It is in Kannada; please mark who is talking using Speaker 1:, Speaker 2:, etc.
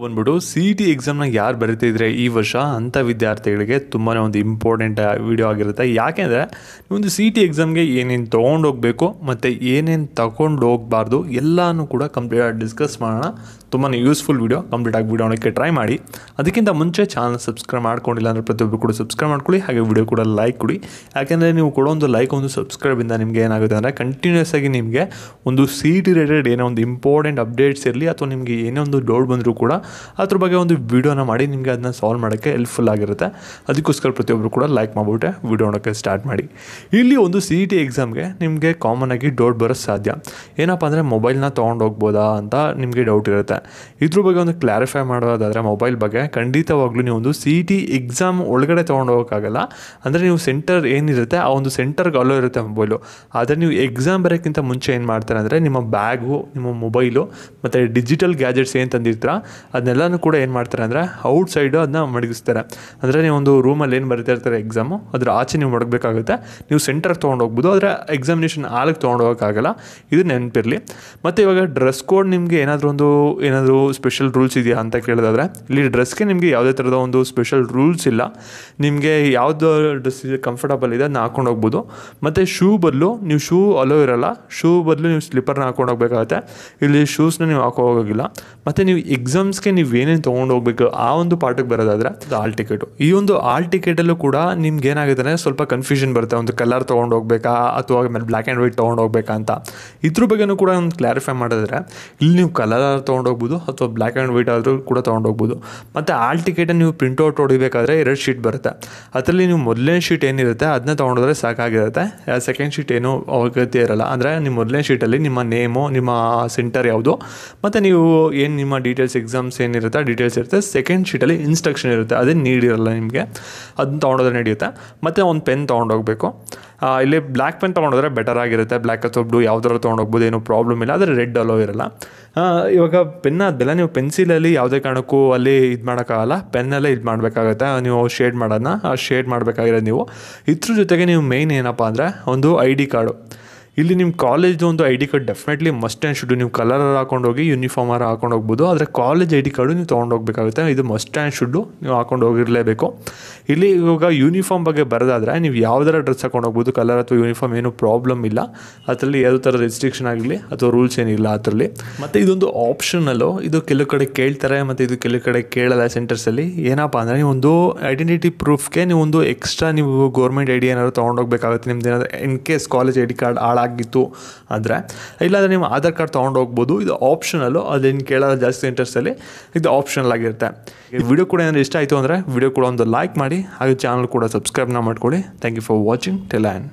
Speaker 1: ಬಂದ್ಬಿಟ್ಟು ಸಿ ಇ e ಟಿ ಎಕ್ಸಾಮ್ನ ಯಾರು ಬರೀತಿದ್ರೆ ಈ ವರ್ಷ ಅಂಥ ವಿದ್ಯಾರ್ಥಿಗಳಿಗೆ ತುಂಬಾ ಒಂದು ಇಂಪಾರ್ಟೆಂಟ್ ವಿಡಿಯೋ ಆಗಿರುತ್ತೆ ಯಾಕೆಂದರೆ ಒಂದು ಸಿ ಟಿ e ಎಕ್ಸಾಮ್ಗೆ ಏನೇನು ತೊಗೊಂಡು ಹೋಗಬೇಕು ಮತ್ತು ಏನೇನು ತಗೊಂಡು ಹೋಗಬಾರ್ದು ಎಲ್ಲನೂ ಕೂಡ ಆಗಿ ಡಿಸ್ಕಸ್ ಮಾಡೋಣ ತುಂಬಾ ಯೂಸ್ಫುಲ್ ವಿಡಿಯೋ ಆಗಿ ವಿಡಿಯೋ ಮಾಡೋಕ್ಕೆ ಟ್ರೈ ಮಾಡಿ ಅದಕ್ಕಿಂತ ಮುಂಚೆ ಚಾನಲ್ ಸಬ್ಸ್ಕ್ರೈಬ್ ಮಾಡ್ಕೊಂಡಿಲ್ಲ ಅಂದರೆ ಪ್ರತಿಯೊಬ್ಬರು ಕೂಡ ಸಬ್ಸ್ಕ್ರೈಬ್ ಮಾಡ್ಕೊಳ್ಳಿ ಹಾಗೆ ವಿಡಿಯೋ ಕೂಡ ಲೈಕ್ ಕೊಡಿ ಯಾಕೆಂದರೆ ನೀವು ಕೊಡೋ ಒಂದು ಲೈಕ್ ಒಂದು ಸಬ್ಸ್ಕ್ರೈಬ್ ಇಂದ ನಿಮಗೆ ಏನಾಗುತ್ತೆ ಅಂದರೆ ಕಂಟಿನ್ಯೂಸ್ ಆಗಿ ನಿಮಗೆ ಒಂದು ಸಿ ಇ ಟಿ ರಿಲೇಟೆಡ್ ಏನೋ ಒಂದು ಇಂಪಾರ್ಟೆಂಟ್ ಅಪ್ಡೇಟ್ಸ್ ಇರಲಿ ಅಥವಾ ನಿಮಗೆ ಏನೇ ಒಂದು ಡೌಟ್ ಬಂದರೂ ಕೂಡ ಅದ್ರ ಬಗ್ಗೆ ಒಂದು ವೀಡಿಯೋನ ಮಾಡಿ ನಿಮಗೆ ಅದನ್ನ ಸಾಲ್ವ್ ಮಾಡೋಕ್ಕೆ ಹೆಲ್ಪ್ಫುಲ್ ಆಗಿರುತ್ತೆ ಅದಕ್ಕೋಸ್ಕರ ಪ್ರತಿಯೊಬ್ಬರು ಕೂಡ ಲೈಕ್ ಮಾಡಿಬಿಟ್ಟೆ ನೋಡೋಕ್ಕೆ ಸ್ಟಾರ್ಟ್ ಮಾಡಿ ಇಲ್ಲಿ ಒಂದು ಸಿ ಇ ಟಿ ಎಕ್ಸಾಮ್ಗೆ ನಿಮಗೆ ಕಾಮನ್ ಆಗಿ ಡೌಟ್ ಬರೋ ಸಾಧ್ಯ ಏನಪ್ಪ ಅಂದರೆ ಮೊಬೈಲ್ನ ತೊಗೊಂಡು ಹೋಗ್ಬೋದಾ ಅಂತ ನಿಮಗೆ ಡೌಟ್ ಇರುತ್ತೆ ಇದ್ರ ಬಗ್ಗೆ ಒಂದು ಕ್ಲಾರಿಫೈ ಮಾಡೋದಾದರೆ ಮೊಬೈಲ್ ಬಗ್ಗೆ ಖಂಡಿತವಾಗ್ಲೂ ನೀವು ಒಂದು ಸಿ ಇ ಟಿ ಎಕ್ಸಾಮ್ ಒಳಗಡೆ ತೊಗೊಂಡು ಹೋಗೋಕ್ಕಾಗಲ್ಲ ಅಂದರೆ ನೀವು ಸೆಂಟರ್ ಏನಿರುತ್ತೆ ಆ ಒಂದು ಸೆಂಟರ್ಗೆ ಅಲ್ಲೋ ಇರುತ್ತೆ ಮೊಬೈಲು ಆದರೆ ನೀವು ಎಕ್ಸಾಮ್ ಬರೋಕ್ಕಿಂತ ಮುಂಚೆ ಏನು ಮಾಡ್ತಾರೆ ಅಂದರೆ ನಿಮ್ಮ ಬ್ಯಾಗು ನಿಮ್ಮ ಮೊಬೈಲು ಮತ್ತು ಡಿಜಿಟಲ್ ಗ್ಯಾಜೆಟ್ಸ್ ಏನು ತಂದಿರ್ತೀರ ಅದನ್ನೆಲ್ಲನೂ ಕೂಡ ಏನು ಮಾಡ್ತಾರೆ ಅಂದರೆ ಔಟ್ ಸೈಡು ಅದನ್ನ ಮಡಗಿಸ್ತಾರೆ ಅಂದರೆ ನೀವು ಒಂದು ರೂಮಲ್ಲಿ ಏನು ಬರ್ತಾ ಇರ್ತಾರೆ ಎಕ್ಸಾಮು ಅದರ ಆಚೆ ನೀವು ಮಡಗಬೇಕಾಗುತ್ತೆ ನೀವು ಸೆಂಟರ್ ತೊಗೊಂಡೋಗ್ಬೋದು ಆದರೆ ಎಕ್ಸಾಮಿನೇಷನ್ ಹಾಲಿಗೆ ತೊಗೊಂಡೋಗೋಕ್ಕಾಗಲ್ಲ ಇದು ನೆನಪಿರಲಿ ಮತ್ತು ಇವಾಗ ಡ್ರೆಸ್ ಕೋಡ್ ನಿಮಗೆ ಏನಾದರೂ ಒಂದು ಏನಾದರೂ ಸ್ಪೆಷಲ್ ರೂಲ್ಸ್ ಇದೆಯಾ ಅಂತ ಕೇಳಿದಾದ್ರೆ ಇಲ್ಲಿ ಡ್ರೆಸ್ಗೆ ನಿಮಗೆ ಯಾವುದೇ ಥರದ ಒಂದು ಸ್ಪೆಷಲ್ ರೂಲ್ಸ್ ಇಲ್ಲ ನಿಮಗೆ ಯಾವುದು ಡ್ರೆಸ್ ಕಂಫರ್ಟಬಲ್ ಇದೆ ಅದನ್ನ ಹಾಕೊಂಡು ಹೋಗ್ಬೋದು ಮತ್ತು ಶೂ ಬದಲು ನೀವು ಶೂ ಅಲೋ ಇರೋಲ್ಲ ಶೂ ಬದಲು ನೀವು ಸ್ಲಿಪ್ಪರ್ನ ಹಾಕೊಂಡು ಹೋಗ್ಬೇಕಾಗತ್ತೆ ಇಲ್ಲಿ ಶೂಸ್ನ ನೀವು ಹಾಕೋ ಹೋಗೋಗಿಲ್ಲ ಮತ್ತು ನೀವು ಎಕ್ಸಾಮ್ಸ್ಗೆ ನೀವು ಏನೇನು ತೊಗೊಂಡು ಹೋಗ್ಬೇಕು ಆ ಒಂದು ಪಾರ್ಟಿಗೆ ಬರೋದಾದರೆ ಅದು ಆಲ್ ಟಿಕೆಟು ಈ ಒಂದು ಆಲ್ ಟಿಕೆಟಲ್ಲೂ ಕೂಡ ನಿಮ್ಗೆ ಏನಾಗಿದೆ ಅಂದರೆ ಸ್ವಲ್ಪ ಕನ್ಫ್ಯೂಷನ್ ಬರುತ್ತೆ ಒಂದು ಕಲರ್ ತೊಗೊಂಡು ಹೋಗ್ಬೇಕಾ ಅಥವಾ ಆಮೇಲೆ ಬ್ಲ್ಯಾಕ್ ಆ್ಯಂಡ್ ವೈಟ್ ತೊಗೊಂಡು ಹೋಗ್ಬೇಕಾ ಅಂತ ಇದ್ರ ಬಗ್ಗೆನೂ ಕೂಡ ಒಂದು ಕ್ಲಾರಿಫೈ ಮಾಡಿದ್ರೆ ಇಲ್ಲಿ ನೀವು ಕಲರ್ ತೊಗೊಂಡೋಗ್ಬೋದು ಅಥವಾ ಬ್ಲ್ಯಾಕ್ ಆ್ಯಂಡ್ ವೈಟ್ ಆದರೂ ಕೂಡ ತೊಗೊಂಡೋಗ್ಬೋದು ಮತ್ತು ಆಲ್ ಟಿಕೆಟನ್ನು ನೀವು ಪ್ರಿಂಟೌಟ್ ಹೊಡಿಬೇಕಾದ್ರೆ ಎರಡು ಶೀಟ್ ಬರುತ್ತೆ ಅದರಲ್ಲಿ ನೀವು ಮೊದಲನೇ ಶೀಟ್ ಏನಿರುತ್ತೆ ಅದನ್ನ ತೊಗೊಂಡೋದ್ರೆ ಸಾಕಾಗಿರುತ್ತೆ ಸೆಕೆಂಡ್ ಶೀಟ್ ಏನೂ ಅಗತ್ಯ ಇರಲ್ಲ ಅಂದರೆ ನಿಮ್ಮ ಮೊದಲನೇ ಶೀಟಲ್ಲಿ ನಿಮ್ಮ ನೇಮು ನಿಮ್ಮ ಸೆಂಟರ್ ಯಾವುದು ಮತ್ತು ನೀವು ಏನು ನಿಮ್ಮ ಡೀಟೇಲ್ಸ್ ಎಕ್ಸಾಮ್ಸ್ ಏನಿರುತ್ತೆ ಆ ಡೀಟೇಲ್ಸ್ ಇರುತ್ತೆ ಸೆಕೆಂಡ್ ಶೀಟಲ್ಲಿ ಇನ್ಸ್ಟ್ರಕ್ಷನ್ ಇರುತ್ತೆ ಅದೇ ನೀಡಿರಲ್ಲ ನಿಮಗೆ ಅದನ್ನ ತೊಗೊಂಡೋದ್ರೆ ನಡೆಯುತ್ತೆ ಮತ್ತು ಒಂದು ಪೆನ್ ತೊಗೊಂಡೋಗ್ಬೇಕು ಇಲ್ಲಿ ಬ್ಲ್ಯಾಕ್ ಪೆನ್ ತೊಗೊಂಡೋದ್ರೆ ಬೆಟರ್ ಆಗಿರುತ್ತೆ ಬ್ಲ್ಯಾಕ್ ಅಥವಾ ಬ್ಲೂ ಯಾವ್ದಾರು ತೊಗೊಂಡೋಗ್ಬೋದು ಏನೂ ಪ್ರಾಬ್ಲಮ್ ಇಲ್ಲ ಆದರೆ ರೆಡ್ ಅಲೋ ಇರಲ್ಲ ಇವಾಗ ಪೆನ್ ಅದೆಲ್ಲ ನೀವು ಪೆನ್ಸಿಲಲ್ಲಿ ಯಾವುದೇ ಕಾರಣಕ್ಕೂ ಅಲ್ಲಿ ಇದು ಮಾಡೋಕ್ಕಾಗಲ್ಲ ಪೆನ್ನಲ್ಲೇ ಇದು ಮಾಡಬೇಕಾಗುತ್ತೆ ನೀವು ಶೇಡ್ ಮಾಡೋದನ್ನ ಆ ಶೇಡ್ ಮಾಡಬೇಕಾಗಿರೋದು ನೀವು ಇದ್ರ ಜೊತೆಗೆ ನೀವು ಮೇಯ್ನ್ ಏನಪ್ಪ ಅಂದರೆ ಒಂದು ಐ ಡಿ ಕಾರ್ಡು ಇಲ್ಲಿ ನಿಮ್ಮ ಕಾಲೇಜ್ದು ಒಂದು I D card definitely must and should ನೀವು ಕಲರ್ ಹಾಕೊಂಡು ಹಾಕೊಂಡೋಗಿ ಯೂನಿಫಾರ್ಮರ ಹಾಕೊಂಡು ಹೋಗ್ಬೋದು ಆದರೆ ಕಾಲೇಜ್ ಐ ಡಿ ಕಾರ್ಡು ನೀವು ಹೋಗಬೇಕಾಗುತ್ತೆ ಇದು ಮಸ್ಟ್ ಆ್ಯಂಡ್ ಶುಡ್ಡು ನೀವು ಹಾಕೊಂಡು ಹೋಗಿರಲೇಬೇಕು ಇಲ್ಲಿ ಇವಾಗ ಯೂನಿಫಾರ್ಮ್ ಬಗ್ಗೆ ಬರೋದಾದರೆ ನೀವು ಯಾವುದರ ಡ್ರೆಸ್ ಹಾಕೊಂಡು ಹೋಗ್ಬೋದು ಕಲರ್ ಅಥವಾ ಯೂನಿಫಾರ್ಮ್ ಏನೂ ಪ್ರಾಬ್ಲಮ್ ಇಲ್ಲ ಅದರಲ್ಲಿ ಯಾವುದೇ ಥರ ರೆಸ್ಟ್ರಿಕ್ಷನ್ ಆಗಲಿ ಅಥವಾ ರೂಲ್ಸ್ ಏನಿಲ್ಲ ಅದರಲ್ಲಿ ಮತ್ತು ಇದೊಂದು ಆಪ್ಷನಲ್ಲು ಇದು ಕೆಲವು ಕಡೆ ಕೇಳ್ತಾರೆ ಮತ್ತು ಇದು ಕೆಲವು ಕಡೆ ಕೇಳಲ್ಲ ಸೆಂಟರ್ಸಲ್ಲಿ ಏನಪ್ಪ ಅಂದರೆ ನೀವು ಒಂದು ಐಡೆಂಟಿಟಿ ಪ್ರೂಫ್ಗೆ ನೀವು ಒಂದು ಎಕ್ಸ್ಟ್ರಾ ನೀವು ಗೌರ್ಮೆಂಟ್ ಐ ಡಿ ಏನಾದ್ರು ತೊಗೊಂಡೋಗಬೇಕಾಗುತ್ತೆ ನಿಮ್ದು in case college I D card ಹಾಳಾಗಿ ಆಗಿತ್ತು ಅಂದರೆ ಇಲ್ಲಾಂದರೆ ನೀವು ಆಧಾರ್ ಕಾರ್ಡ್ ತೊಗೊಂಡು ಹೋಗ್ಬೋದು ಇದು ಆಪ್ಷನಲ್ಲು ಅದೇನು ಕೇಳೋದು ಜಾಸ್ತಿ ಇಂಟ್ರೆಸ್ಟಲ್ಲಿ ಇದು ಆಪ್ಷನಲ್ ಆಗಿರುತ್ತೆ ಈ ವಿಡಿಯೋ ಕೂಡ ಏನಾದ್ರೆ ಇಷ್ಟ ಆಯಿತು ಅಂದರೆ ವಿಡಿಯೋ ಕೂಡ ಒಂದು ಲೈಕ್ ಮಾಡಿ ಹಾಗೆ ಚಾನಲ್ ಕೂಡ ಸಬ್ಸ್ಕ್ರೈಬ್ನ ಮಾಡ್ಕೊಳ್ಳಿ thank you for watching tell